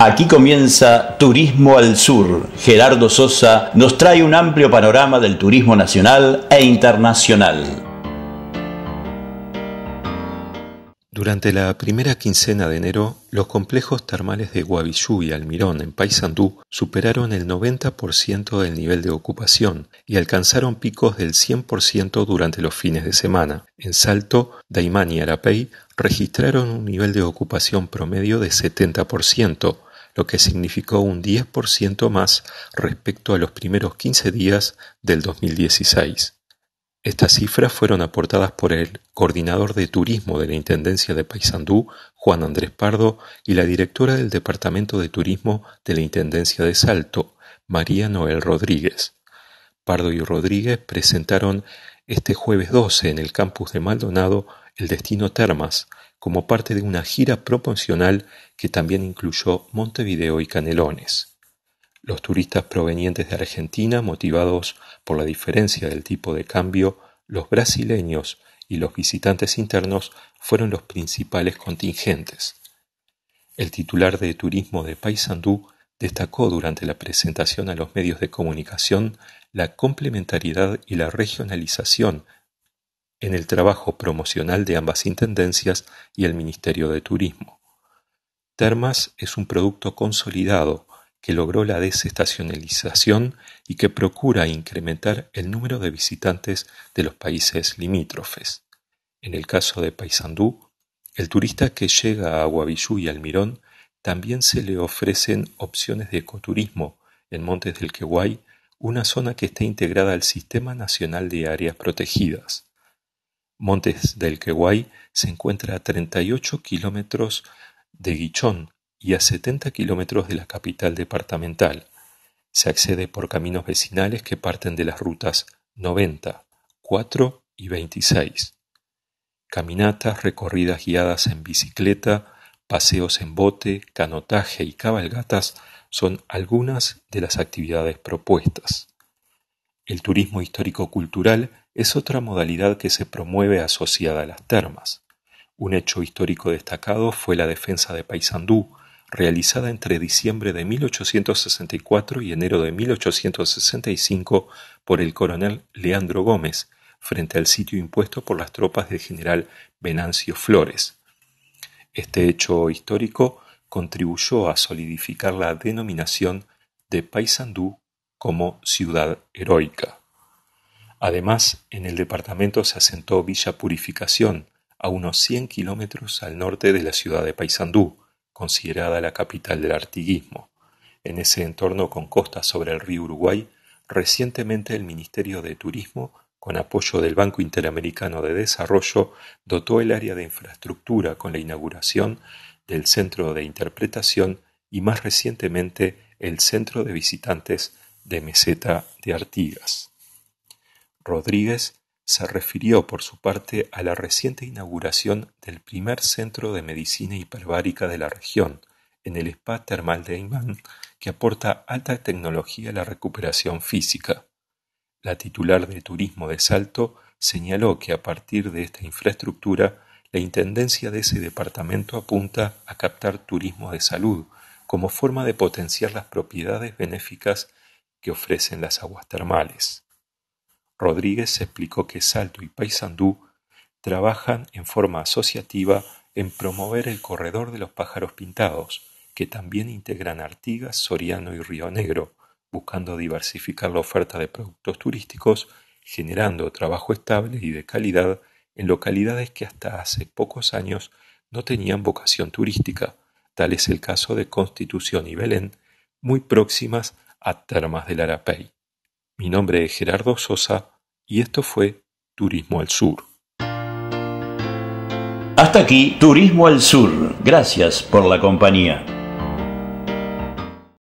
Aquí comienza Turismo al Sur. Gerardo Sosa nos trae un amplio panorama del turismo nacional e internacional. Durante la primera quincena de enero, los complejos termales de Guavillú y Almirón en Paysandú superaron el 90% del nivel de ocupación y alcanzaron picos del 100% durante los fines de semana. En Salto, Daimán y Arapey registraron un nivel de ocupación promedio de 70%, lo que significó un 10% más respecto a los primeros 15 días del 2016. Estas cifras fueron aportadas por el coordinador de turismo de la Intendencia de Paysandú, Juan Andrés Pardo, y la directora del Departamento de Turismo de la Intendencia de Salto, María Noel Rodríguez. Pardo y Rodríguez presentaron este jueves 12 en el campus de Maldonado el destino Termas, como parte de una gira proporcional que también incluyó Montevideo y Canelones. Los turistas provenientes de Argentina, motivados por la diferencia del tipo de cambio, los brasileños y los visitantes internos fueron los principales contingentes. El titular de Turismo de Paysandú destacó durante la presentación a los medios de comunicación la complementariedad y la regionalización en el trabajo promocional de ambas intendencias y el Ministerio de Turismo. Termas es un producto consolidado que logró la desestacionalización y que procura incrementar el número de visitantes de los países limítrofes. En el caso de Paysandú, el turista que llega a Guavillú y Almirón también se le ofrecen opciones de ecoturismo en Montes del Queguay, una zona que está integrada al Sistema Nacional de Áreas Protegidas. Montes del Queguay se encuentra a 38 kilómetros de Guichón y a 70 kilómetros de la capital departamental. Se accede por caminos vecinales que parten de las rutas 90, 4 y 26. Caminatas, recorridas guiadas en bicicleta, paseos en bote, canotaje y cabalgatas son algunas de las actividades propuestas. El turismo histórico-cultural es otra modalidad que se promueve asociada a las termas. Un hecho histórico destacado fue la defensa de Paysandú, realizada entre diciembre de 1864 y enero de 1865 por el coronel Leandro Gómez, frente al sitio impuesto por las tropas del general Venancio Flores. Este hecho histórico contribuyó a solidificar la denominación de Paysandú como ciudad heroica. Además, en el departamento se asentó Villa Purificación, a unos 100 kilómetros al norte de la ciudad de Paysandú, considerada la capital del artiguismo. En ese entorno con costas sobre el río Uruguay, recientemente el Ministerio de Turismo, con apoyo del Banco Interamericano de Desarrollo, dotó el área de infraestructura con la inauguración del Centro de Interpretación y más recientemente el Centro de Visitantes de Meseta de Artigas. Rodríguez se refirió por su parte a la reciente inauguración del primer centro de medicina hiperbárica de la región, en el Spa Termal de Imán, que aporta alta tecnología a la recuperación física. La titular de Turismo de Salto señaló que a partir de esta infraestructura, la Intendencia de ese departamento apunta a captar turismo de salud como forma de potenciar las propiedades benéficas que ofrecen las aguas termales. Rodríguez explicó que Salto y Paysandú trabajan en forma asociativa en promover el corredor de los pájaros pintados, que también integran Artigas, Soriano y Río Negro, buscando diversificar la oferta de productos turísticos, generando trabajo estable y de calidad en localidades que hasta hace pocos años no tenían vocación turística, tal es el caso de Constitución y Belén, muy próximas a Termas del Arapey. Mi nombre es Gerardo Sosa y esto fue Turismo al Sur. Hasta aquí Turismo al Sur. Gracias por la compañía.